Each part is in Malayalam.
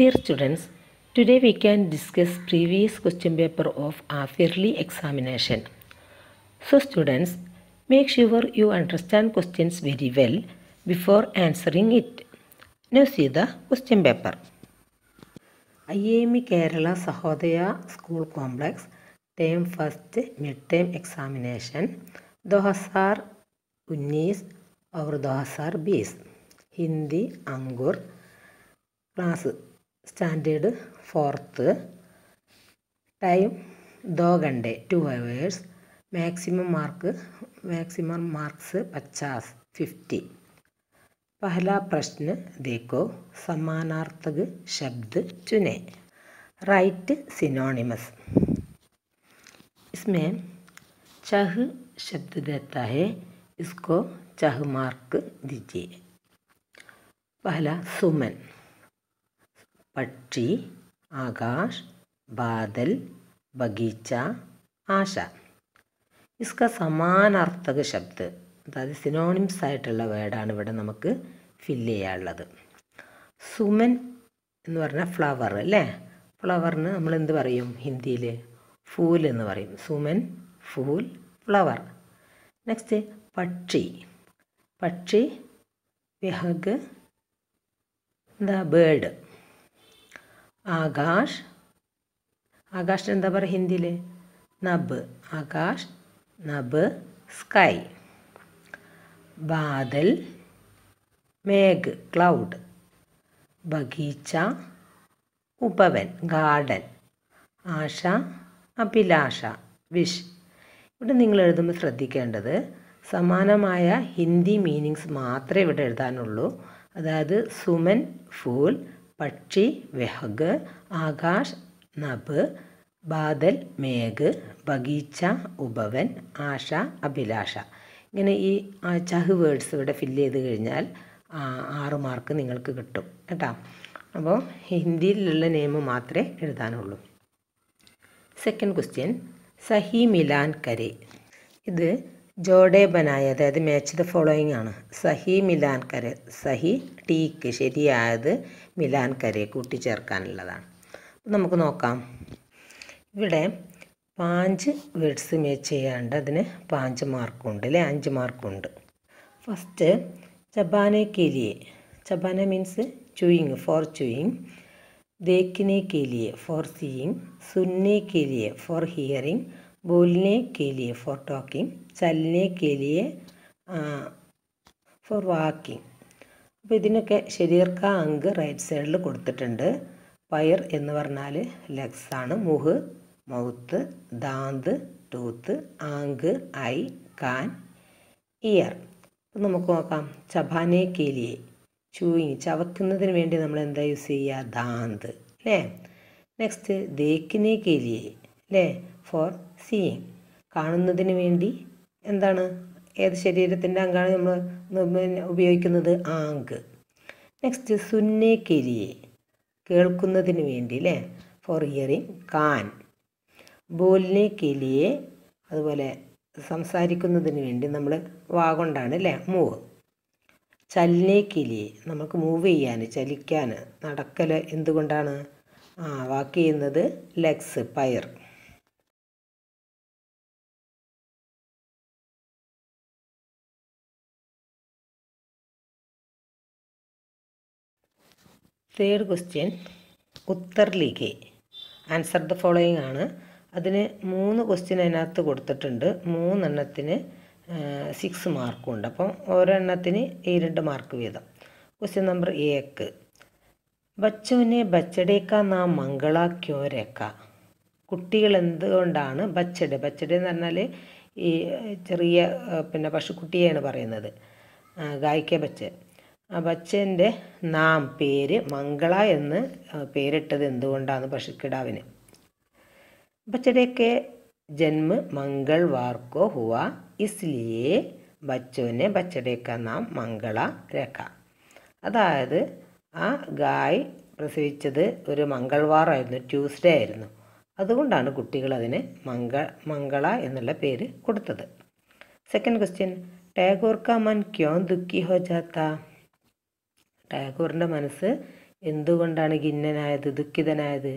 Dear students, today we can discuss previous question paper of yearly examination. So students, make sure you understand questions very well before answering it. Now see the question paper. IAMI Kerala Sahodaya School Complex Term First Midterm Examination 2019 और 2020 Hindi Angur Class. Standard fourth time ദോ ഗണ്ടേ two hours maximum mark maximum marks പച്ചാസ് ഫിഫ്റ്റി पहला प्रश्न देखो समानार्थक शब्द चुने राइट सिनोनिमस इसमें चह शब्द देता है इसको चह मार्क दीजिए पहला सुमन പക്ഷി ആകാശ് ബാദൽ ബഗീച്ച ആശ ഇസ്ക സമാനാർത്ഥക ശബ്ദ അതായത് സിനോണിംസ് ആയിട്ടുള്ള വേർഡാണ് ഇവിടെ നമുക്ക് ഫില്ല് ചെയ്യാനുള്ളത് സുമൻ എന്ന് പറഞ്ഞാൽ ഫ്ലവർ അല്ലേ ഫ്ലവറിന് നമ്മൾ എന്ത് പറയും ഹിന്ദിയിൽ ഫൂൽ എന്ന് പറയും സുമൻ ഫൂൽ ഫ്ലവർ നെക്സ്റ്റ് പക്ഷി പക്ഷി വിഹഗ് എന്താ ബേഡ് ആകാശ് ആകാശ് എന്താ പറയുക ഹിന്ദിയിൽ നബ് ആകാശ് നബ് സ്കൈ ബാദൽ മേഘ് ക്ലൗഡ് ബഗീച്ച ഉപവൻ ഗാർഡൻ ആശ അഭിലാഷ വിഷ് ഇവിടെ നിങ്ങൾ എഴുതുമ്പോൾ ശ്രദ്ധിക്കേണ്ടത് സമാനമായ ഹിന്ദി മീനിങ്സ് മാത്രമേ ഇവിടെ എഴുതാനുള്ളൂ അതായത് സുമൻ ഫൂൽ പക്ഷി വെഹഗ് ആകാശ് നബ് ബാദൽ മേഘ് ബഗീച്ച ഉപവൻ ആശ അഭിലാഷ ഇങ്ങനെ ഈ ചഹ് വേർഡ്സ് ഇവിടെ ഫില്ല് ചെയ്ത് കഴിഞ്ഞാൽ ആറ് മാർക്ക് നിങ്ങൾക്ക് കിട്ടും കേട്ടോ അപ്പോൾ ഹിന്ദിയിലുള്ള നെയിം മാത്രമേ എഴുതാനുള്ളൂ സെക്കൻഡ് ക്വസ്റ്റ്യൻ സഹി മിലാൻ കരേ ഇത് ജോഡേബനായ അതായത് മാച്ച് ദ ഫോളോയിങ് ആണ് സഹി മിലാൻ സഹി ടീക്ക് ശരിയായത് മിലാൻ കൂട്ടിച്ചേർക്കാനുള്ളതാണ് നമുക്ക് നോക്കാം ഇവിടെ പാഞ്ച് വേർഡ്സ് മാച്ച് ചെയ്യാണ്ട് അതിന് പാഞ്ച് മാർക്കുണ്ട് അല്ലേ അഞ്ച് മാർക്കുണ്ട് ഫസ്റ്റ് ചബാനെ കീലിയെ ചബാന മീൻസ് ചൂയിങ് ഫോർ ചൂയിങ് ദേക്കിനെ കീലിയെ ഫോർ സീയിങ് സുന്നെ കീലിയെ ഫോർ ഹിയറിങ് बोलने के लिए फॉर टॉकिंग चलने के लिए ഫോർ വാക്കിംഗ് അപ്പോൾ ഇതിനൊക്കെ ശരീരക്ക അങ്ക് റൈറ്റ് സൈഡിൽ കൊടുത്തിട്ടുണ്ട് പയർ എന്ന് പറഞ്ഞാൽ ലെഗ്സ് ആണ് മുഹ് മൗത്ത് ദാന്ത് ടൂത്ത് ആങ്ക് ഐ കാൻ ഇയർ അപ്പം നമുക്ക് നോക്കാം ചബാനെ കേലിയെ ചൂയിങ് ചവക്കുന്നതിന് വേണ്ടി നമ്മൾ എന്താ യൂസ് ചെയ്യുക ദാന്ത് അല്ലേ നെക്സ്റ്റ് ദേക്കിനെ കേലിയെ അല്ലേ ഫോർ സിയെ കാണുന്നതിന് വേണ്ടി എന്താണ് ഏത് ശരീരത്തിൻ്റെ അംഗമാണ് നമ്മൾ ഉപയോഗിക്കുന്നത് ആങ്ക് നെക്സ്റ്റ് സുന്നെ കെരിയെ കേൾക്കുന്നതിന് വേണ്ടി അല്ലേ ഫോർ ഇയറിങ് കാൻ ബോലിനെ കെലിയെ അതുപോലെ സംസാരിക്കുന്നതിന് വേണ്ടി നമ്മൾ വാ കൊണ്ടാണ് അല്ലേ മൂവ് ചലിനെ കിലിയെ നമുക്ക് മൂവ് ചെയ്യാൻ ചലിക്കാൻ നടക്കൽ എന്തുകൊണ്ടാണ് ആ വാക്ക് ചെയ്യുന്നത് ലെഗ്സ് പയർ തേർഡ് ക്വസ്റ്റ്യൻ ഉത്തർ ലീഗെ ആൻസർ ദ ഫോളോയിങ് ആണ് അതിന് മൂന്ന് ക്വസ്റ്റ്യൻ അതിനകത്ത് കൊടുത്തിട്ടുണ്ട് മൂന്നെണ്ണത്തിന് സിക്സ് മാർക്കുണ്ട് അപ്പം ഒരെണ്ണത്തിന് ഈ രണ്ട് മാർക്ക് വീതം ക്വസ്റ്റ്യൻ നമ്പർ ഏക്ക് ബച്ചോനെ ബച്ചടേക്ക നാം മംഗള ക്യോരേക്ക കുട്ടികൾ എന്തുകൊണ്ടാണ് ബച്ചട ബച്ചട എന്ന് പറഞ്ഞാൽ ഈ ചെറിയ പിന്നെ പശുക്കുട്ടിയെയാണ് പറയുന്നത് ഗായിക്ക ബച്ച ബച്ചൻ്റെ നാം പേര് മംഗള എന്ന് പേരിട്ടത് എന്തുകൊണ്ടാണ് പശുക്കിടാവിന് ബച്ചടേക്ക് ജന്മ മംഗൾ വാർക്കോ ഹുവ ഇസ്ലിയെ ബച്ചോനെ ബച്ചടേക്ക നാം മംഗള രേഖ അതായത് ആ ഗായ് പ്രസവിച്ചത് ഒരു മംഗൾവാറായിരുന്നു ട്യൂസ്ഡേ ആയിരുന്നു അതുകൊണ്ടാണ് കുട്ടികൾ അതിന് മംഗ മംഗള എന്നുള്ള പേര് കൊടുത്തത് സെക്കൻഡ് ക്വസ്റ്റ്യൻ ടാഗോർ കാ മൻ ക്യോ ദുഃഖി ഹോ ജാത്ത ടാഗോറിൻ്റെ മനസ്സ് എന്തുകൊണ്ടാണ് ഖിന്നനായത് ദുഃഖിതനായത്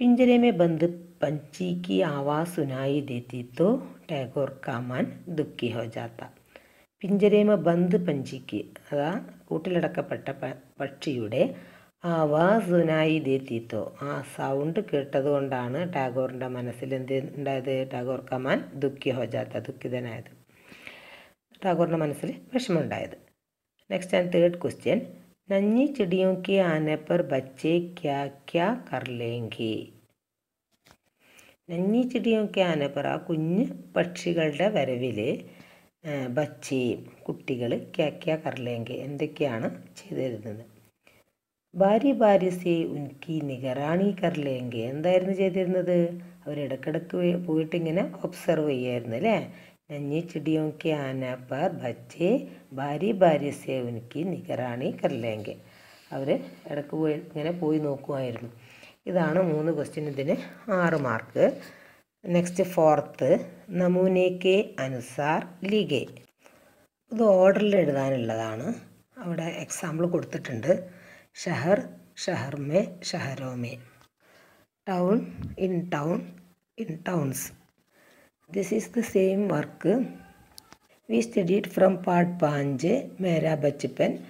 पिंजरे ബന്ധ് बंद ആവാസുനായി की ടാഗോർ കാമാൻ ദുഃഖി ഹോജാത്ത പിഞ്ചരേമ ബന്ധ് പഞ്ചിക്ക് അതാ കൂട്ടിലടക്കപ്പെട്ട പക്ഷിയുടെ ആവാസുനായി ദേത്തിത്തോ ആ സൗണ്ട് കേട്ടതുകൊണ്ടാണ് ടാഗോറിൻ്റെ മനസ്സിൽ എന്ത് ഉണ്ടായത് ടാഗോർ കാമാൻ ദുഃഖി ഹോജാത്ത ദുഃഖിതനായത് ടാഗോറിൻ്റെ മനസ്സിൽ വിഷമമുണ്ടായത് नेक्स्ट एंड थर्ड क्वेश्चन नन्ही चिड़ियों के आने पर बच्चे क्या क्या कर लेंगे നന്നി ചിടിയൊക്കെ ആനപ്പറ കുഞ്ഞ് പക്ഷികളുടെ വരവിൽ ബച്ചി കുട്ടികൾ ക്യാക്യാ കർലേങ്കി എന്തൊക്കെയാണ് ചെയ്തു തരുന്നത് ഭാര്യ ഭാര്യസെ ഉൻകി നിഗറാണി കർലേങ്കി എന്തായിരുന്നു ചെയ്തിരുന്നത് അവർ ഇടക്കിടക്ക് പോയിട്ട് ഒബ്സർവ് ചെയ്യായിരുന്നു അല്ലേ नन्ही चिड़ियों के आने पर बच्चे बारी बारी से उनकी निगरानी कर लेंगे അവർ ഇടയ്ക്ക് പോയി ഇങ്ങനെ പോയി നോക്കുമായിരുന്നു ഇതാണ് മൂന്ന് ക്വസ്റ്റ്യൻ ഇതിന് ആറ് മാർക്ക് നെക്സ്റ്റ് ഫോർത്ത് നമൂനയ്ക്ക് അനുസാർ ലിഗെ ഇത് ഓർഡറിൽ എഴുതാനുള്ളതാണ് അവിടെ എക്സാമ്പിൾ കൊടുത്തിട്ടുണ്ട് ഷഹർ ഷഹർമേ ഷഹരോമേ town in town in towns This is the same work we studied from part 5 Mera Bachpan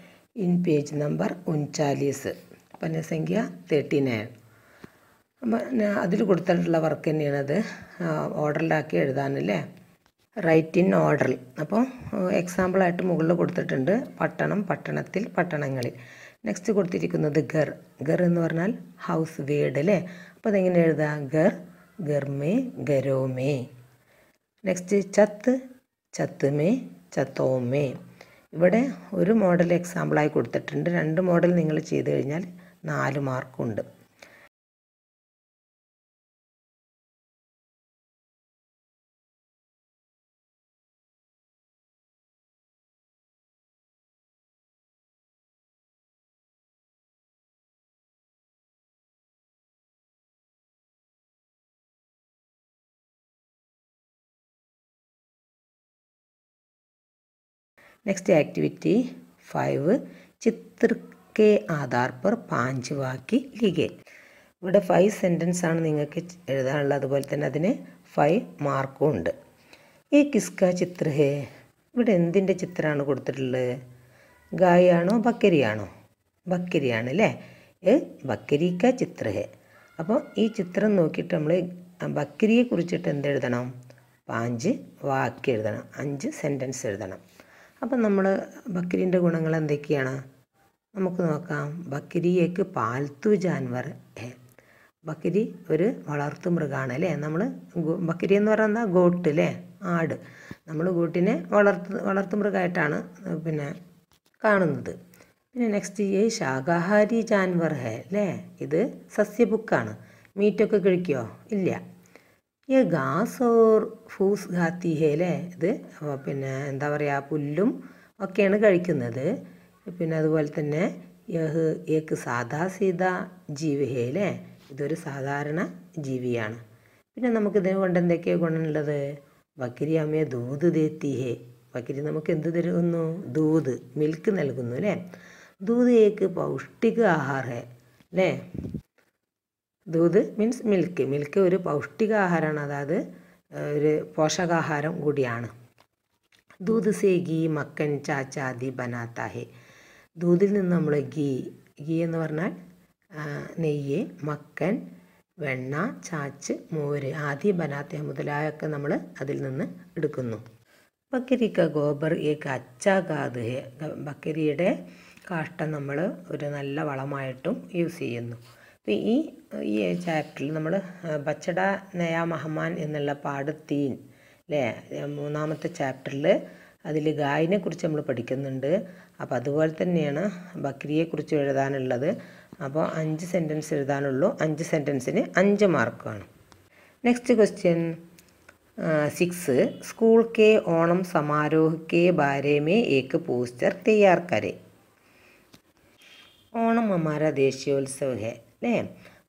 in page number 39. പനസംഖ്യ തേർട്ടി നയൻ അതിൽ കൊടുത്തിട്ടുള്ള വർക്ക് തന്നെയാണത് ഓർഡറിലാക്കി എഴുതാനല്ലേ റൈറ്റ് ഇൻ ഓർഡറിൽ അപ്പോൾ എക്സാമ്പിളായിട്ട് മുകളിൽ കൊടുത്തിട്ടുണ്ട് പട്ടണം പട്ടണത്തിൽ പട്ടണങ്ങളിൽ നെക്സ്റ്റ് കൊടുത്തിരിക്കുന്നത് ഗർ ഗർ എന്ന് പറഞ്ഞാൽ ഹൗസ് വീട് അല്ലേ അപ്പോൾ അതെങ്ങനെ എഴുതാം ഗർ ഗർമേ ഗരോമേ നെക്സ്റ്റ് ചത്ത് ചത്ത് മേ ചത്തോമേ ഇവിടെ ഒരു മോഡൽ എക്സാമ്പിളായി കൊടുത്തിട്ടുണ്ട് രണ്ട് മോഡൽ നിങ്ങൾ ചെയ്ത് കഴിഞ്ഞാൽ നാല് മാർക്കുണ്ട് നെക്സ്റ്റ് ആക്ടിവിറ്റി ഫൈവ് ചിത്ര കെ ആധാർ പർ പാഞ്ച് വാക്കി ലിഖേ ഇവിടെ ഫൈവ് സെൻറ്റൻസ് ആണ് നിങ്ങൾക്ക് എഴുതാനുള്ളത് അതുപോലെ തന്നെ അതിന് ഫൈവ് മാർക്കും ഉണ്ട് ഈ കിസ്ക ചിത്ര ഹേ ഇവിടെ എന്തിൻ്റെ ചിത്രമാണ് കൊടുത്തിട്ടുള്ളത് ഗായാണോ ബക്കരിയാണോ ബക്കരിയാണ് അല്ലേ ഏ ബക്കരിക്ക ചിത്ര ഹേ അപ്പോൾ ഈ ചിത്രം നോക്കിയിട്ട് നമ്മൾ ബക്കരിയെ കുറിച്ചിട്ട് എന്തെഴുതണം പാഞ്ച് വാക്ക് എഴുതണം അഞ്ച് സെൻറ്റൻസ് എഴുതണം അപ്പം നമ്മൾ ബക്രീൻ്റെ ഗുണങ്ങൾ എന്തൊക്കെയാണ് നമുക്ക് നോക്കാം ബക്രിയേക്ക് പാൽത്തു ജാൻവർ ഹേ ബക്രി ഒരു വളർത്തു മൃഗമാണ് അല്ലേ നമ്മൾ ബക്രി എന്ന് പറയുന്നത് ഗോട്ട് അല്ലേ ആട് നമ്മൾ ഗോട്ടിനെ വളർത്ത് വളർത്തു മൃഗമായിട്ടാണ് പിന്നെ കാണുന്നത് പിന്നെ നെക്സ്റ്റ് ഈ ശാകാഹാരി ജാൻവർ ഹേ അല്ലേ ഇത് സസ്യബുക്കാണ് മീറ്റൊക്കെ കഴിക്കുമോ ഇല്ല ഈ ഗാസോർ ഫൂസ് ഖാത്തിഹയിലെ ഇത് പിന്നെ എന്താ പറയുക പുല്ലും ഒക്കെയാണ് കഴിക്കുന്നത് പിന്നെ അതുപോലെ തന്നെ യഹ് ഏക്ക് സാധാ സീത ജീവിഹയിലെ ഇതൊരു സാധാരണ ജീവിയാണ് പിന്നെ നമുക്ക് ഇതിനെ കൊണ്ട് എന്തൊക്കെയാണ് ഗുണമുള്ളത് ബക്കരി അമ്മയെ ദൂത് തേത്തിഹേ ബക്കരി നമുക്ക് എന്ത് തരുന്നു ദൂത് മിൽക്ക് നൽകുന്നു അല്ലേ ദൂത് ഏക്ക് പൗഷ്ടിക ആഹാറേ അല്ലേ ദൂത് മീൻസ് മിൽക്ക് മിൽക്ക് ഒരു പൗഷ്ടികാഹാരമാണ് അതായത് ഒരു പോഷകാഹാരം കൂടിയാണ് ദൂത് സേ ഗീ മക്കൻ ചാച്ചാതി ബനാത്താഹെ ദൂതിൽ നിന്ന് നമ്മൾ ഗീ ഗീ എന്ന് പറഞ്ഞാൽ നെയ്യ് മക്കൻ വെണ്ണ ചാച്ച് മോര് ആദി ബനാത്ത മുതലായൊക്കെ നമ്മൾ അതിൽ നിന്ന് എടുക്കുന്നു ബക്കരിക്ക ഗോബർ ഏക്ക് അച്ചാ കാത് ബക്കരിയുടെ കാഷ്ടം നമ്മൾ ഒരു നല്ല വളമായിട്ടും യൂസ് ചെയ്യുന്നു അപ്പോൾ ഈ ഈ ചാപ്റ്ററിൽ നമ്മൾ ബച്ചട നയ മഹമാൻ എന്നുള്ള പാടത്തീൻ അല്ലേ മൂന്നാമത്തെ ചാപ്റ്ററിൽ അതിൽ ഗായിനെ കുറിച്ച് നമ്മൾ പഠിക്കുന്നുണ്ട് അപ്പോൾ അതുപോലെ തന്നെയാണ് ബക്രിയെക്കുറിച്ച് എഴുതാനുള്ളത് അപ്പോൾ അഞ്ച് സെൻറ്റൻസ് എഴുതാനുള്ളൂ അഞ്ച് സെൻറ്റൻസിന് അഞ്ച് മാർക്കാണ് നെക്സ്റ്റ് ക്വസ്റ്റ്യൻ സിക്സ് സ്കൂൾ കെ ഓണം സമാരോഹ് കെ ഏക്ക് പോസ്റ്റർ തയ്യാർ ഓണം അമാര ദേശീയോത്സവ ഹെ അല്ലേ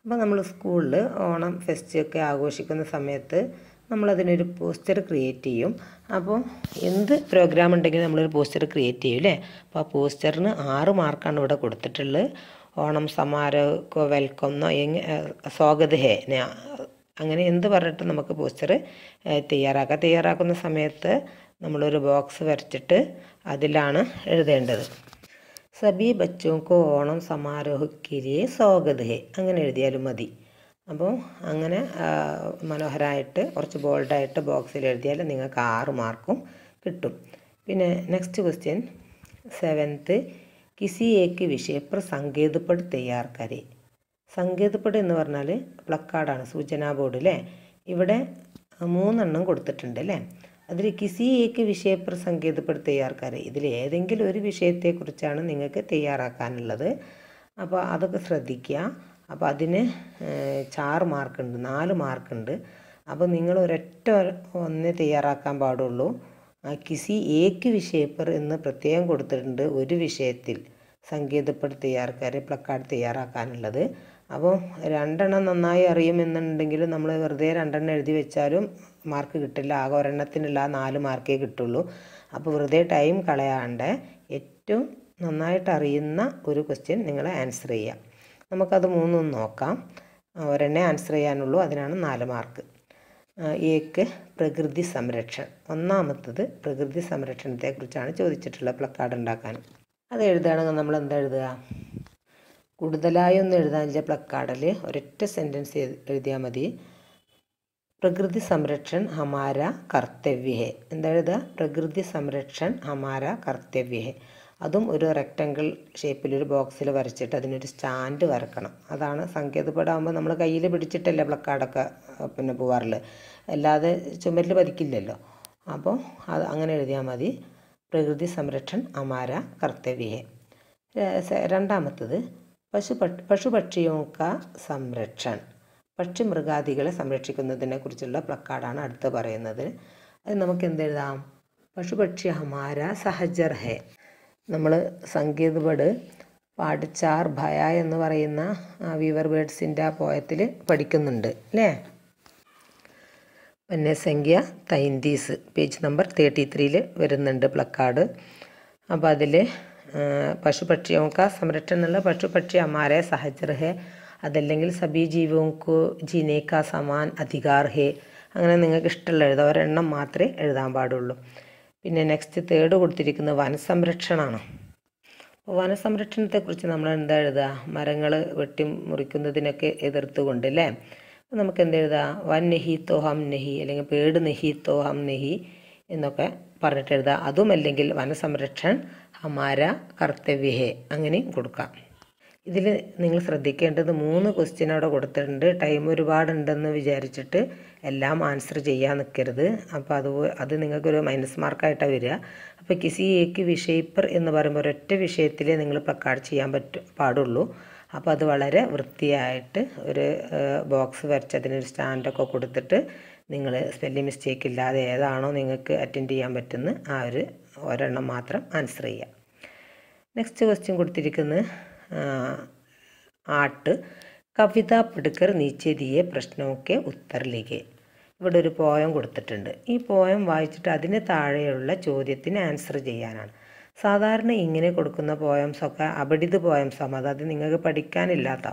അപ്പോൾ നമ്മൾ സ്കൂളിൽ ഓണം ഫെസ്റ്റൊക്കെ ആഘോഷിക്കുന്ന സമയത്ത് നമ്മളതിനൊരു പോസ്റ്റർ ക്രിയേറ്റ് ചെയ്യും അപ്പോൾ എന്ത് പ്രോഗ്രാം ഉണ്ടെങ്കിലും നമ്മളൊരു പോസ്റ്റർ ക്രിയേറ്റ് ചെയ്യും അല്ലേ അപ്പോൾ ആ പോസ്റ്ററിന് ആറ് മാർക്കാണ് ഇവിടെ കൊടുത്തിട്ടുള്ളത് ഓണം സമാരോഹോ വെൽക്കൊന്നോ എങ്ങ സ്വാഗത ഹേ അങ്ങനെ എന്ത് പറഞ്ഞിട്ട് നമുക്ക് പോസ്റ്റർ തയ്യാറാക്കാം തയ്യാറാക്കുന്ന സമയത്ത് നമ്മളൊരു ബോക്സ് വരച്ചിട്ട് അതിലാണ് എഴുതേണ്ടത് സബി ബച്ചോക്കോ ഓണം സമാരോഹക്കിരിയെ സ്വാഗതേ അങ്ങനെ എഴുതിയാലും മതി അപ്പോൾ അങ്ങനെ മനോഹരമായിട്ട് കുറച്ച് ബോൾഡായിട്ട് ബോക്സിൽ എഴുതിയാൽ നിങ്ങൾക്ക് ആറ് മാർക്കും കിട്ടും പിന്നെ നെക്സ്റ്റ് ക്വസ്റ്റ്യൻ സെവൻത്ത് കിസിയേക്ക് വിഷയപ്പർ സങ്കേതപ്പെട് തയ്യാർക്കാരെ സങ്കേതപ്പെട് എന്ന് പറഞ്ഞാൽ പ്ലക്കാർഡാണ് സൂചനാ ബോർഡ് അല്ലേ ഇവിടെ മൂന്നെണ്ണം കൊടുത്തിട്ടുണ്ട് അല്ലേ അതിൽ കിസി ഏക്ക് വിഷയപ്പർ സംഗീതപ്പെട് തയ്യാറാക്കാർ ഇതിൽ ഏതെങ്കിലും ഒരു വിഷയത്തെക്കുറിച്ചാണ് നിങ്ങൾക്ക് തയ്യാറാക്കാനുള്ളത് അപ്പോൾ അതൊക്കെ ശ്രദ്ധിക്കുക അപ്പോൾ അതിന് ചാറ് മാർക്കുണ്ട് നാല് മാർക്കുണ്ട് അപ്പോൾ നിങ്ങൾ ഒരൊറ്റ ഒന്നേ തയ്യാറാക്കാൻ പാടുള്ളൂ ആ കിസി ഏക്ക് വിഷയപ്പർ എന്ന് പ്രത്യേകം കൊടുത്തിട്ടുണ്ട് ഒരു വിഷയത്തിൽ സംഗീതപ്പെട് തയ്യാറാക്കാർ പ്ലക്കാർഡ് തയ്യാറാക്കാനുള്ളത് അപ്പോൾ രണ്ടെണ്ണം നന്നായി അറിയുമെന്നുണ്ടെങ്കിൽ നമ്മൾ വെറുതെ രണ്ടെണ്ണം എഴുതി വെച്ചാലും മാർക്ക് കിട്ടില്ല ആകെ ഒരെണ്ണത്തിനുള്ള നാല് മാർക്കേ കിട്ടുള്ളൂ അപ്പോൾ വെറുതെ ടൈം കളയാണ്ട് ഏറ്റവും നന്നായിട്ട് അറിയുന്ന ഒരു ക്വസ്റ്റ്യൻ നിങ്ങൾ ആൻസർ ചെയ്യാം നമുക്കത് മൂന്നും നോക്കാം ഒരെണ്ണേ ആൻസർ ചെയ്യാനുള്ളൂ അതിനാണ് നാല് മാർക്ക് ഏക്ക് പ്രകൃതി സംരക്ഷണം ഒന്നാമത്തത് പ്രകൃതി സംരക്ഷണത്തെക്കുറിച്ചാണ് ചോദിച്ചിട്ടുള്ള പ്ലക്കാർഡ് ഉണ്ടാക്കാൻ അത് എഴുതുകയാണെങ്കിൽ നമ്മൾ എന്താ എഴുതുക കൂടുതലായി ഒന്നും എഴുതാൻ വെച്ചാൽ പ്ലക്കാർഡിൽ ഒരൊറ്റ സെൻറ്റൻസ് എഴുതിയാൽ മതി പ്രകൃതി സംരക്ഷൺ ഹമാര കർത്തവ്യ ഹെ പ്രകൃതി സംരക്ഷൺ ഹമാര കർത്തവ്യ അതും ഒരു റെക്ടാങ്കിൾ ഷേപ്പിൽ ഒരു ബോക്സിൽ വരച്ചിട്ട് അതിനൊരു സ്റ്റാൻഡ് വരക്കണം അതാണ് സംഗീതപടാകുമ്പോൾ നമ്മൾ കയ്യിൽ പിടിച്ചിട്ടല്ലേ പ്ലക്കാർഡൊക്കെ പിന്നെ പോവാറുള്ളത് അല്ലാതെ ചുമരിൽ പതിക്കില്ലല്ലോ അപ്പോൾ അത് അങ്ങനെ എഴുതിയാൽ മതി പ്രകൃതി സംരക്ഷൺ അമാര കർത്തവ്യേ രണ്ടാമത്തത് പശു പശുപക്ഷിയോക്ക സംരക്ഷൺ പക്ഷിമൃഗാദികളെ സംരക്ഷിക്കുന്നതിനെ കുറിച്ചുള്ള പ്ലക്കാർഡാണ് അടുത്ത് പറയുന്നത് അത് നമുക്ക് എന്തെഴുതാം പശുപക്ഷി ഹമാര സഹജർ ഹേ നമ്മൾ സംഗീതപട് ബേഡ് പാടിച്ചാർ ഭയ എന്ന് പറയുന്ന വിവർ ബേഡ്സിൻ്റെ ആ പോയത്തിൽ പഠിക്കുന്നുണ്ട് അല്ലേ വന്യസംഖ്യ തൈന്തീസ് പേജ് നമ്പർ തേർട്ടി ത്രീയിൽ വരുന്നുണ്ട് പ്ലക്കാർഡ് അപ്പോൾ അതിൽ പശുപക്ഷിയോക്ക സംരക്ഷണമുള്ള പശുപക്ഷി അമാരെ സഹജർ അതല്ലെങ്കിൽ സബി ജീവോക്കു ജിനേക്ക സമാൻ അധികാർ ഹേ അങ്ങനെ നിങ്ങൾക്ക് ഇഷ്ടമുള്ള എഴുതാം ഒരെണ്ണം മാത്രമേ എഴുതാൻ പാടുള്ളൂ പിന്നെ നെക്സ്റ്റ് തേർഡ് കൊടുത്തിരിക്കുന്നത് വനസംരക്ഷണമാണ് വനസംരക്ഷണത്തെക്കുറിച്ച് നമ്മൾ എന്താ എഴുതുക മരങ്ങൾ വെട്ടി മുറിക്കുന്നതിനൊക്കെ എതിർത്തുകൊണ്ട് അല്ലേ നമുക്ക് എന്തെഴുതാം വൻ നെഹി തോഹം നെഹി അല്ലെങ്കിൽ പേട് നെഹി തോഹം നെഹി എന്നൊക്കെ പറഞ്ഞിട്ട് എഴുതാം അതും അല്ലെങ്കിൽ വനസംരക്ഷൺ ഹമാര കർത്തവ്യഹേ അങ്ങനെയും കൊടുക്കാം ഇതിൽ നിങ്ങൾ ശ്രദ്ധിക്കേണ്ടത് മൂന്ന് ക്വസ്റ്റ്യൻ അവിടെ കൊടുത്തിട്ടുണ്ട് ടൈം ഒരുപാടുണ്ടെന്ന് വിചാരിച്ചിട്ട് എല്ലാം ആൻസർ ചെയ്യാൻ നിൽക്കരുത് അപ്പോൾ അത് അത് നിങ്ങൾക്കൊരു മൈനസ് മാർക്കായിട്ടാണ് വരിക അപ്പോൾ കിസി എക്ക് വിഷയപ്പർ എന്ന് പറയുമ്പോൾ ഒരൊറ്റ വിഷയത്തിലേ നിങ്ങൾ പ്ലക്കാർഡ് ചെയ്യാൻ പറ്റും പാടുള്ളൂ അപ്പോൾ അത് വളരെ വൃത്തിയായിട്ട് ഒരു ബോക്സ് അതിനൊരു സ്റ്റാൻഡൊക്കെ കൊടുത്തിട്ട് നിങ്ങൾ സ്പെല്ലിംഗ് മിസ്റ്റേക്ക് ഇല്ലാതെ ഏതാണോ നിങ്ങൾക്ക് അറ്റൻഡ് ചെയ്യാൻ പറ്റുന്ന ആ ഒരു ഒരെണ്ണം മാത്രം ആൻസർ ചെയ്യുക നെക്സ്റ്റ് ക്വസ്റ്റ്യൻ കൊടുത്തിരിക്കുന്നത് ആട്ട് കവിത പിടുക്കർ നീച്ചെതിയെ പ്രശ്നമൊക്കെ ഉത്തറിലേക്ക് ഇവിടെ ഒരു പോയം കൊടുത്തിട്ടുണ്ട് ഈ പോയം വായിച്ചിട്ട് അതിന് താഴെയുള്ള ചോദ്യത്തിന് ആൻസർ ചെയ്യാനാണ് സാധാരണ ഇങ്ങനെ കൊടുക്കുന്ന പോയംസൊക്കെ അപഠിത് പോയംസാണ് അതായത് നിങ്ങൾക്ക് പഠിക്കാനില്ലാത്ത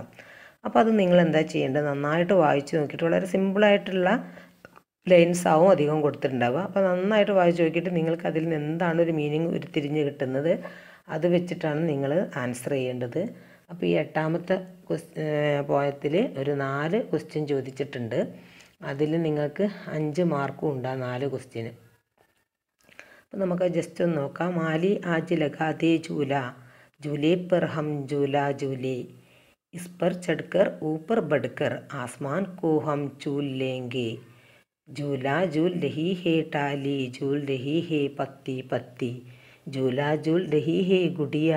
അപ്പോൾ അത് നിങ്ങൾ എന്താ ചെയ്യേണ്ടത് നന്നായിട്ട് വായിച്ച് നോക്കിയിട്ട് വളരെ സിമ്പിളായിട്ടുള്ള ലൈൻസാവും അധികം കൊടുത്തിട്ടുണ്ടാവുക അപ്പോൾ നന്നായിട്ട് വായിച്ച് നോക്കിയിട്ട് നിങ്ങൾക്ക് അതിൽ നിന്ന് എന്താണ് ഒരു മീനിങ് ഉരുത്തിരിഞ്ഞ് കിട്ടുന്നത് അത് വെച്ചിട്ടാണ് നിങ്ങൾ ആൻസർ ചെയ്യേണ്ടത് അപ്പോൾ ഈ എട്ടാമത്തെ പോയത്തിൽ ഒരു നാല് ക്വസ്റ്റ്യൻ ചോദിച്ചിട്ടുണ്ട് അതിൽ നിങ്ങൾക്ക് അഞ്ച് മാർക്കും ഉണ്ട് ആ നാല് ക്വസ്റ്റ്യന് അപ്പോൾ നമുക്ക് ജസ്റ്റ് ഒന്ന് നോക്കാം മാലി ആജ് ലഗാതേ ജൂല ജൂലേ പെർ ഹം ജൂല ജൂലേ ഇസ്പർ ചടുക്കർ ഊപ്പർ ऊपर ആസ്മാൻ കോഹം ചൂൽ ലേങ്കെ ജൂല ജൂൽ ലഹി ഹേ ടാലി ജൂൽ ലഹി ഹേ പത്തി പത്തി ജൂൽ രഹി ഹേ ഗുഡിയ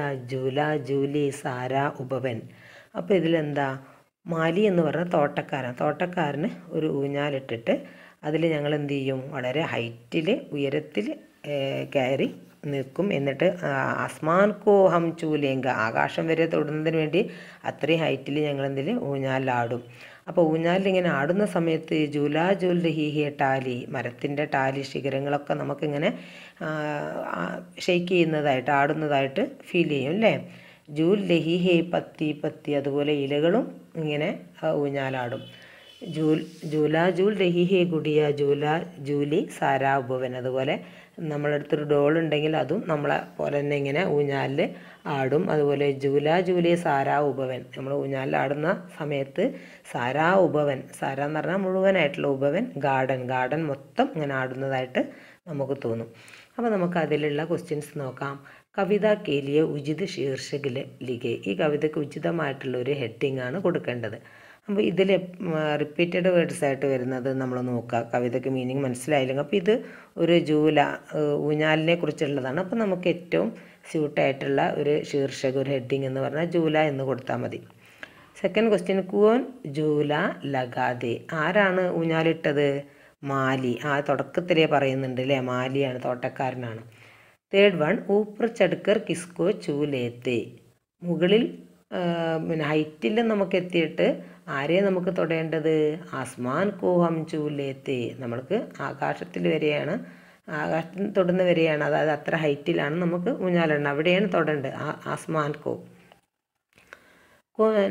ജൂലി സാര ഉപവൻ അപ്പോൾ ഇതിലെന്താ മാലി എന്ന് പറഞ്ഞ തോട്ടക്കാരൻ തോട്ടക്കാരന് ഒരു ഊഞ്ഞാലിട്ടിട്ട് അതിൽ ഞങ്ങൾ എന്ത് ചെയ്യും വളരെ ഹൈറ്റിൽ ഉയരത്തിൽ കയറി നിൽക്കും എന്നിട്ട് അസ്മാൻ കോഹം ചൂലേങ്ക ആകാശം വരെ തൊടുന്നതിന് വേണ്ടി അത്രയും ഹൈറ്റിൽ ഞങ്ങൾ എന്തിൽ ഊഞ്ഞാലാടും അപ്പോൾ ഊഞ്ഞാലിങ്ങനെ ആടുന്ന സമയത്ത് ജൂലാ ജൂലിൻ്റെ ഹീഹിയ ടാലി മരത്തിൻ്റെ ടാലി ശിഖരങ്ങളൊക്കെ നമുക്കിങ്ങനെ ഷെയ്ക്ക് ചെയ്യുന്നതായിട്ട് ആടുന്നതായിട്ട് ഫീൽ ചെയ്യും അല്ലേ ജൂൽ ലഹിഹേ പത്തി പത്തി അതുപോലെ ഇലകളും ഇങ്ങനെ ഊഞ്ഞാലാടും ജൂൽ ജൂലാ ജൂൽ ലഹിഹേ ഗുഡിയ ജൂല ജൂലി സാരാ ഉപവൻ അതുപോലെ നമ്മളടുത്തൊരു ഡോളുണ്ടെങ്കിൽ അതും നമ്മളെ പോലെ തന്നെ ഇങ്ങനെ ഊഞ്ഞാലിൽ ആടും അതുപോലെ ജൂല ജൂലി സാരാ ഉപവൻ നമ്മൾ ഊഞ്ഞാലിൽ ആടുന്ന സമയത്ത് സാരാ ഉപവൻ സാര എന്ന് പറഞ്ഞാൽ മുഴുവനായിട്ടുള്ള ഉപവൻ ഗാർഡൻ ഗാർഡൻ മൊത്തം ഇങ്ങനെ ആടുന്നതായിട്ട് നമുക്ക് തോന്നും അപ്പോൾ നമുക്ക് അതിലുള്ള ക്വസ്റ്റ്യൻസ് നോക്കാം കവിത കേലിയ ഉചിത ശീർഷകിലെ ഈ കവിതയ്ക്ക് ഉചിതമായിട്ടുള്ള ഒരു ഹെഡിങ് ആണ് കൊടുക്കേണ്ടത് അപ്പോൾ ഇതിൽ റിപ്പീറ്റഡ് വേർഡ്സ് ആയിട്ട് വരുന്നത് നമ്മൾ നോക്കുക കവിതയ്ക്ക് മീനിങ് മനസ്സിലായില്ലെങ്കിൽ അപ്പോൾ ഇത് ഒരു ജൂല ഊഞ്ഞാലിനെ കുറിച്ചുള്ളതാണ് അപ്പോൾ നമുക്ക് ഏറ്റവും സ്യൂട്ടായിട്ടുള്ള ഒരു ശീർഷക ഒരു ഹെഡിങ് എന്ന് പറഞ്ഞാൽ ജൂല എന്ന് കൊടുത്താൽ മതി സെക്കൻഡ് ക്വസ്റ്റ്യൻ കുവൻ ജൂല ലഗാതെ ആരാണ് ഊഞ്ഞാലിട്ടത് മാലി ആ തുടക്കത്തിലേ പറയുന്നുണ്ട് അല്ലേ മാലിയാണ് തോട്ടക്കാരനാണ് തേർഡ് വൺ ഊപ്പർ ചടുക്കർ കിസ്കോ ചൂലേത്തെ മുകളിൽ പിന്നെ ഹൈറ്റിൽ നമുക്ക് എത്തിയിട്ട് ആരെയും നമുക്ക് തൊടേണ്ടത് ആസ്മാൻ കോഹം ചൂലേത്തെ നമ്മൾക്ക് ആകാശത്തിൽ വരെയാണ് ആകാശത്തിൽ തൊടുന്ന വരെയാണ് അതായത് അത്ര ഹൈറ്റിലാണ് നമുക്ക് ഊഞ്ഞാലുണ്ട് അവിടെയാണ് തൊടേണ്ടത് ആസ്മാൻ കോ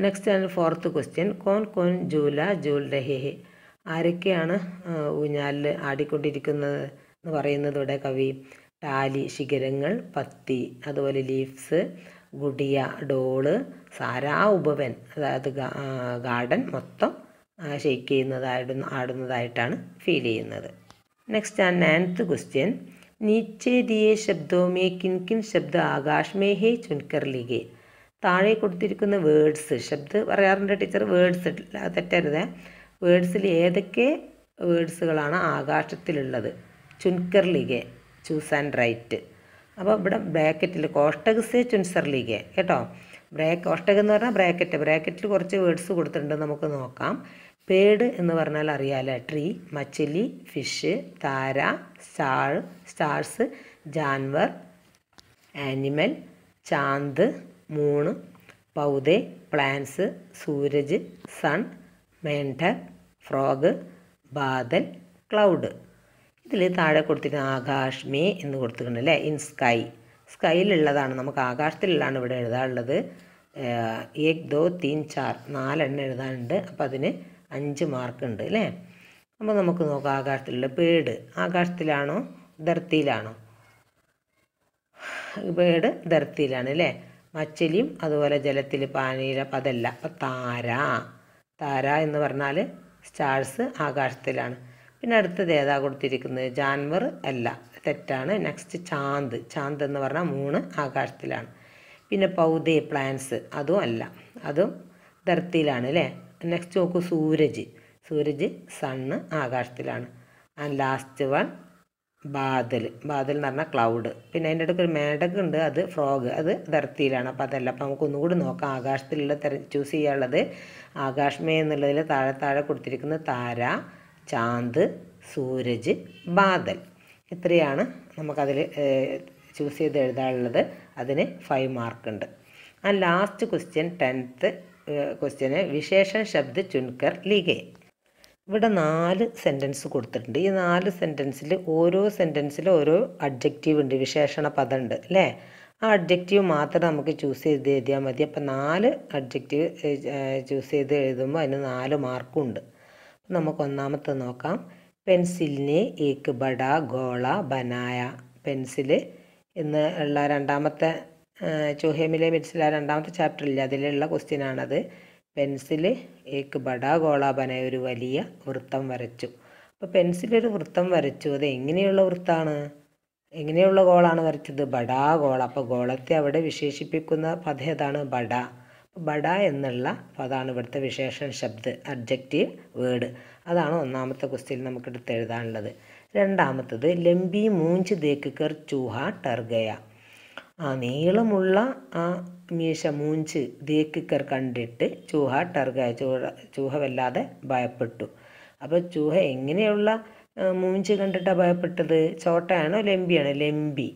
നെക്സ്റ്റ് ആണ് ഫോർത്ത് ക്വസ്റ്റ്യൻ കോൻ കോൻ ജൂല ജൂൽ രഹേ ആരൊക്കെയാണ് ഊഞ്ഞാലിൽ ആടിക്കൊണ്ടിരിക്കുന്നത് എന്ന് പറയുന്നത് ഇവിടെ കവി ടാലി ശിഖരങ്ങൾ പത്തി അതുപോലെ ലീഫ്സ് ഗുഡിയ ഡോള് സാരാ ഉപവൻ അതായത് ഗാർഡൻ മൊത്തം ഷെയ്ക്ക് ചെയ്യുന്നതായിട്ട് ആടുന്നതായിട്ടാണ് ഫീൽ ചെയ്യുന്നത് നെക്സ്റ്റ് ആ നയൻത്ത് ക്വസ്റ്റ്യൻ നീച്ചെ ദിയെ ശബ്ദോമേ കിൻ കിൻ ശബ്ദ ആകാശ്മേ ഹേ ചുൻകർ ലിഗേ താഴെ കൊടുത്തിരിക്കുന്ന വേർഡ്സ് ശബ്ദ പറയാറുണ്ട് ടീച്ചർ വേർഡ്സ് തെറ്റരുത് വേർഡ്സിൽ ഏതൊക്കെ വേർഡ്സുകളാണ് ആകാശത്തിലുള്ളത് ചുൻകർ ലിഗേ ചൂസ് ആൻഡ് റൈറ്റ് അപ്പോൾ ഇവിടെ ബ്രാക്കറ്റിൽ കോഷ്ടക് സേ ചുൻസറിലേക്ക് കേട്ടോ ബ്രാക്ക് കോഷ്ടക് എന്ന് പറഞ്ഞാൽ ബ്രാക്കറ്റ് ബ്രാക്കറ്റിൽ കുറച്ച് വേർഡ്സ് കൊടുത്തിട്ടുണ്ട് നമുക്ക് നോക്കാം പേഡ് എന്ന് പറഞ്ഞാൽ അറിയാലോ ട്രീ മച്ചിലി ഫിഷ് താര സ്റ്റാൾ സ്റ്റാർസ് ജാൻവർ ആനിമൽ ചാന്ത് മൂണ് പൗതെ പ്ലാൻസ് സൂരജ് സൺ മേണ്ഠ ഫ്രോഗ് ബാദൽ ക്ലൗഡ് ഇതിൽ താഴെ കൊടുത്തിരിക്കുന്ന ആകാശ്മേ എന്ന് കൊടുത്തിട്ടുണ്ട് അല്ലേ ഇൻ സ്കൈ സ്കൈയിലുള്ളതാണ് നമുക്ക് ആകാശത്തിലുള്ളതാണ് ഇവിടെ എഴുതാനുള്ളത് ഏക് ദോ തീൻ ചാർ നാലെണ്ണം എഴുതാനുണ്ട് അപ്പോൾ അതിന് അഞ്ച് മാർക്കുണ്ട് അല്ലേ അപ്പോൾ നമുക്ക് നോക്കാം ആകാശത്തിലുള്ള പേട് ആകാശത്തിലാണോ ധർത്തിയിലാണോ പേട് ധർത്തിയിലാണ് അല്ലേ മച്ചലിയും അതുപോലെ ജലത്തിൽ പാനീല അപ്പം അതല്ല അപ്പം താര താര എന്ന് പറഞ്ഞാൽ സ്റ്റാർസ് ആകാശത്തിലാണ് പിന്നെ അടുത്തത് ഏതാ കൊടുത്തിരിക്കുന്നത് ജാൻവർ അല്ല തെറ്റാണ് നെക്സ്റ്റ് ചാന്ത് ചാന്ത് എന്ന് പറഞ്ഞാൽ മൂന്ന് ആകാശത്തിലാണ് പിന്നെ പൗതി പ്ലാൻസ് അതും അല്ല അതും ധർത്തിയിലാണ് അല്ലേ നെക്സ്റ്റ് നോക്കൂ സൂരജ് സൂരജ് സണ്ണ് ആകാശത്തിലാണ് ആൻഡ് ലാസ്റ്റ് വൺ ബാദൽ ബാദൽ എന്ന് പറഞ്ഞാൽ ക്ലൗഡ് പിന്നെ അതിൻ്റെ ഇടയ്ക്ക് ഒരു ഉണ്ട് അത് ഫ്രോഗ് അത് ധർത്തിയിലാണ് അപ്പോൾ അതല്ല അപ്പോൾ നമുക്ക് ഒന്നുകൂടി നോക്കാം ആകാശത്തിലുള്ള തെര ചൂസ് ചെയ്യാനുള്ളത് ആകാശമേ എന്നുള്ളതിൽ താഴെ താഴെ കൊടുത്തിരിക്കുന്ന താര ചാന്ത് സൂരജ് ബാദൽ ഇത്രയാണ് നമുക്കതിൽ ചൂസ് ചെയ്ത് എഴുതാനുള്ളത് അതിന് ഫൈവ് മാർക്കുണ്ട് ആ ലാസ്റ്റ് ക്വസ്റ്റ്യൻ ടെൻത്ത് ക്വസ്റ്റ്യന് വിശേഷ ശബ്ദ ചുൻകർ ലിഖേ ഇവിടെ നാല് സെൻറ്റൻസ് കൊടുത്തിട്ടുണ്ട് ഈ നാല് സെൻറ്റൻസിൽ ഓരോ സെൻറ്റൻസിലും ഓരോ അഡ്ജക്റ്റീവ് ഉണ്ട് വിശേഷണ ഉണ്ട് അല്ലേ ആ അഡ്ജക്റ്റീവ് മാത്രം നമുക്ക് ചൂസ് ചെയ്ത് എഴുതിയാൽ മതി അപ്പോൾ നാല് അഡ്ജക്റ്റീവ് ചൂസ് ചെയ്ത് എഴുതുമ്പോൾ അതിന് നാല് മാർക്കും ഉണ്ട് നമുക്ക് ഒന്നാമത്തെ നോക്കാം പെൻസിലിനെ ഏക്ക് ബട ഗോള ബനായ പെൻസിൽ എന്ന് ഉള്ള രണ്ടാമത്തെ ചോഹ്യമിലെ പെൻസില രണ്ടാമത്തെ ഇല്ല അതിലുള്ള ക്വസ്റ്റ്യനാണത് പെൻസിൽ ഏക്ക് ബട ഗോള ബനായ ഒരു വലിയ വൃത്തം വരച്ചു അപ്പോൾ പെൻസിലൊരു വൃത്തം വരച്ചു അത് എങ്ങനെയുള്ള വൃത്താണ് എങ്ങനെയുള്ള ഗോളാണ് വരച്ചത് ബടാ ഗോള അപ്പോൾ ഗോളത്തെ അവിടെ വിശേഷിപ്പിക്കുന്ന പദം ഏതാണ് ബട ബഡ എന്നുള്ള പദമാണ് ഇവിടുത്തെ വിശേഷണ ശബ്ദ അഡ്ജക്റ്റീവ് വേർഡ് അതാണ് ഒന്നാമത്തെ ക്വസ്റ്റ്യൻ നമുക്ക് എടുത്ത് എഴുതാനുള്ളത് രണ്ടാമത്തത് ലംബി മൂഞ്ച് ദേക്കുകർ ചൂഹ ടർഗയ ആ നീളമുള്ള ആ മീശ മൂഞ്ച് ദേക്കുകർ കണ്ടിട്ട് ചൂഹ ടർഗയ ചൂഹ ചൂഹ വല്ലാതെ ഭയപ്പെട്ടു അപ്പോൾ ചൂഹ എങ്ങനെയുള്ള മൂഞ്ച് കണ്ടിട്ടാണ് ഭയപ്പെട്ടത് ചോട്ടയാണോ ലംബിയാണോ ലംബി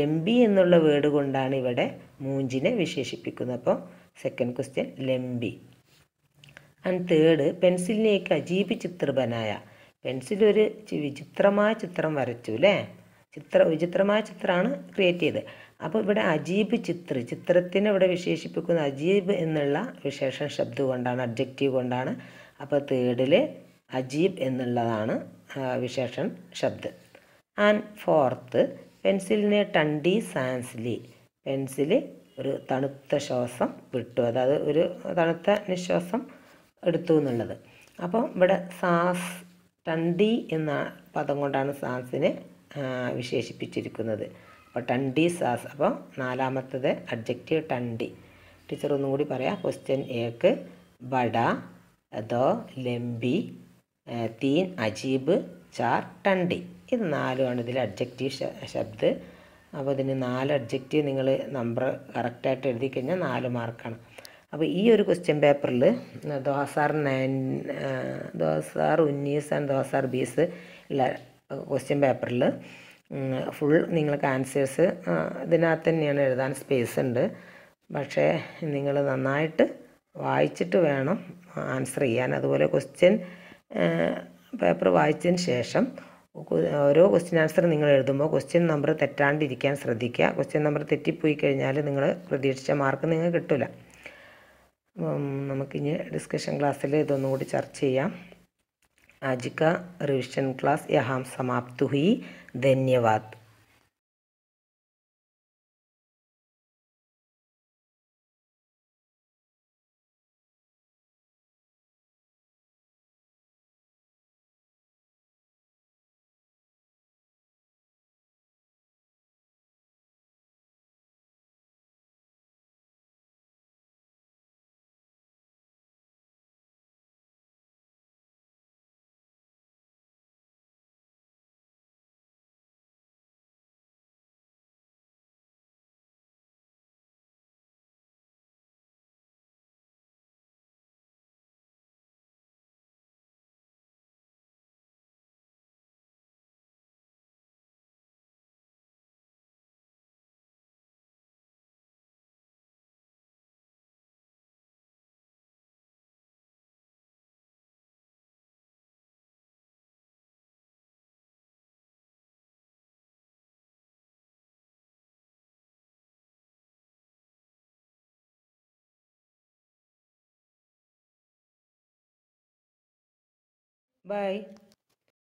ലംബി എന്നുള്ള വേർഡ് കൊണ്ടാണ് ഇവിടെ മൂഞ്ചിനെ വിശേഷിപ്പിക്കുന്നത് അപ്പോൾ സെക്കൻഡ് ക്വസ്റ്റ്യൻ ലംബി ആൻഡ് തേർഡ് പെൻസിലിനേക്ക് അജീബ് ചിത്രപനായ പെൻസിൽ ഒരു വിചിത്രമായ ചിത്രം വരച്ചു അല്ലേ ചിത്ര വിചിത്രമായ ചിത്രമാണ് ക്രിയേറ്റ് ചെയ്തത് അപ്പോൾ ഇവിടെ അജീബ് ചിത്ര ചിത്രത്തിനെ ഇവിടെ വിശേഷിപ്പിക്കുന്ന അജീബ് എന്നുള്ള വിശേഷ ശബ്ദം കൊണ്ടാണ് അബ്ജക്റ്റീവ് കൊണ്ടാണ് അപ്പോൾ തേർഡിൽ അജീബ് എന്നുള്ളതാണ് വിശേഷൺ ശബ്ദം ആൻഡ് ഫോർത്ത് പെൻസിലിനെ ടണ്ടി സാൻസ്ലി പെൻസിൽ ഒരു തണുത്ത ശ്വാസം വിട്ടു അതായത് ഒരു തണുത്ത നിശ്വാസം എടുത്തു എന്നുള്ളത് അപ്പോൾ ഇവിടെ സാസ് ടണ്ടി എന്ന പദം കൊണ്ടാണ് സാസിനെ വിശേഷിപ്പിച്ചിരിക്കുന്നത് അപ്പോൾ ടണ്ടി സാസ് അപ്പോൾ നാലാമത്തത് അഡ്ജക്റ്റീവ് ടണ്ടി ടീച്ചർ ഒന്നും കൂടി പറയാം ക്വസ്റ്റ്യൻ എക്ക് ബഡ ദോ ലെമ്പി തീൻ അജീബ് ചാർ ടണ്ടി ഇത് നാലുമാണ് ഇതിൽ അഡ്ജക്റ്റീവ് ശബ്ദ അപ്പോൾ ഇതിന് നാല് അഡ്ജക്റ്റീവ് നിങ്ങൾ നമ്പർ കറക്റ്റായിട്ട് എഴുതി കഴിഞ്ഞാൽ നാല് മാർക്കാണ് അപ്പോൾ ഈ ഒരു ക്വസ്റ്റ്യൻ പേപ്പറിൽ ദോസാർ നയൻ ദോസാർ ഉന്നീസ് ആൻഡ് ദോസാർ ബീസ് ക്വസ്റ്റ്യൻ പേപ്പറിൽ ഫുൾ നിങ്ങൾക്ക് ആൻസേഴ്സ് ഇതിനകത്ത് തന്നെയാണ് എഴുതാൻ സ്പേസ് ഉണ്ട് പക്ഷേ നിങ്ങൾ നന്നായിട്ട് വായിച്ചിട്ട് വേണം ആൻസർ ചെയ്യാൻ അതുപോലെ ക്വസ്റ്റ്യൻ പേപ്പർ വായിച്ചതിന് ശേഷം ഓരോ ക്വസ്റ്റ്യൻ ആൻസർ നിങ്ങൾ എഴുതുമ്പോൾ ക്വസ്റ്റ്യൻ നമ്പർ തെറ്റാണ്ടിരിക്കാൻ ശ്രദ്ധിക്കുക ക്വസ്റ്റ്യൻ നമ്പർ തെറ്റിപ്പോയി കഴിഞ്ഞാൽ നിങ്ങൾ പ്രതീക്ഷിച്ച മാർക്ക് നിങ്ങൾക്ക് കിട്ടില്ല നമുക്കിനി ഡിസ്കഷൻ ക്ലാസ്സിൽ ഇതൊന്നും കൂടി ചർച്ച ചെയ്യാം ആജിക്ക റിവിഷൻ ക്ലാസ് യഹാം സമാപ്തുഹി ധന്യവാദ് Bye.